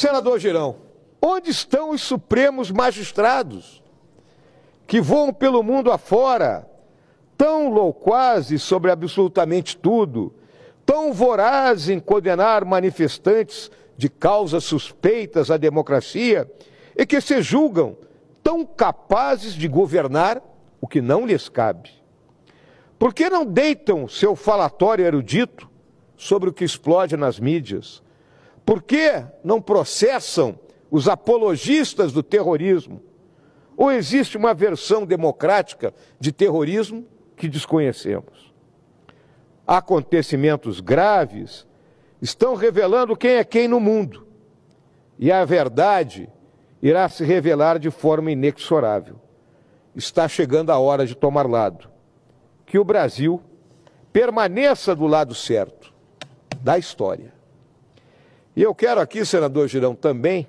Senador Girão, onde estão os supremos magistrados que voam pelo mundo afora, tão louquazes sobre absolutamente tudo, tão vorazes em condenar manifestantes de causas suspeitas à democracia e que se julgam tão capazes de governar o que não lhes cabe? Por que não deitam seu falatório erudito sobre o que explode nas mídias? Por que não processam os apologistas do terrorismo? Ou existe uma versão democrática de terrorismo que desconhecemos? Acontecimentos graves estão revelando quem é quem no mundo. E a verdade irá se revelar de forma inexorável. Está chegando a hora de tomar lado. Que o Brasil permaneça do lado certo da história. E eu quero aqui, senador Girão, também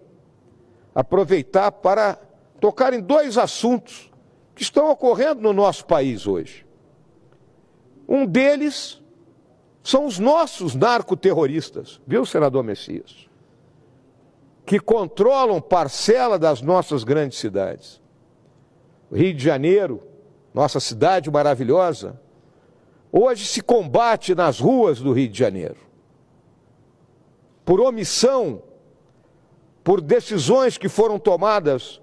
aproveitar para tocar em dois assuntos que estão ocorrendo no nosso país hoje. Um deles são os nossos narcoterroristas, viu, senador Messias? Que controlam parcela das nossas grandes cidades. Rio de Janeiro, nossa cidade maravilhosa, hoje se combate nas ruas do Rio de Janeiro por omissão, por decisões que foram tomadas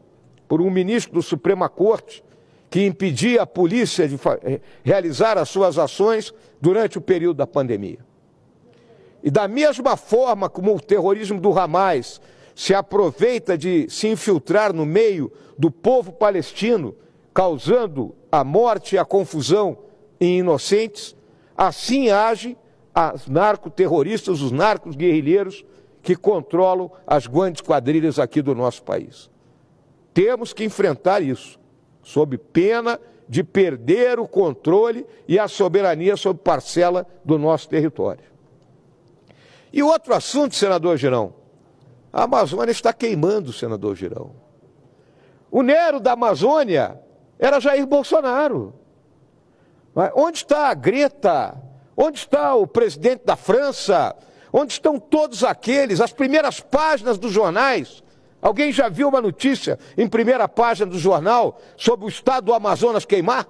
por um ministro do Suprema Corte que impedia a polícia de eh, realizar as suas ações durante o período da pandemia. E da mesma forma como o terrorismo do Hamas se aproveita de se infiltrar no meio do povo palestino, causando a morte e a confusão em inocentes, assim age os narcoterroristas, os narcos guerrilheiros que controlam as grandes quadrilhas aqui do nosso país. Temos que enfrentar isso, sob pena de perder o controle e a soberania sobre parcela do nosso território. E outro assunto, senador Girão. A Amazônia está queimando, senador Girão. O Nero da Amazônia era Jair Bolsonaro. Onde está a Greta Onde está o presidente da França? Onde estão todos aqueles? As primeiras páginas dos jornais. Alguém já viu uma notícia em primeira página do jornal sobre o estado do Amazonas queimar?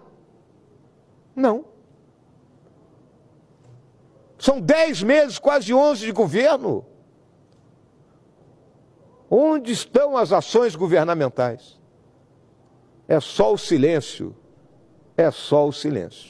Não. São dez meses, quase onze de governo. Onde estão as ações governamentais? É só o silêncio. É só o silêncio.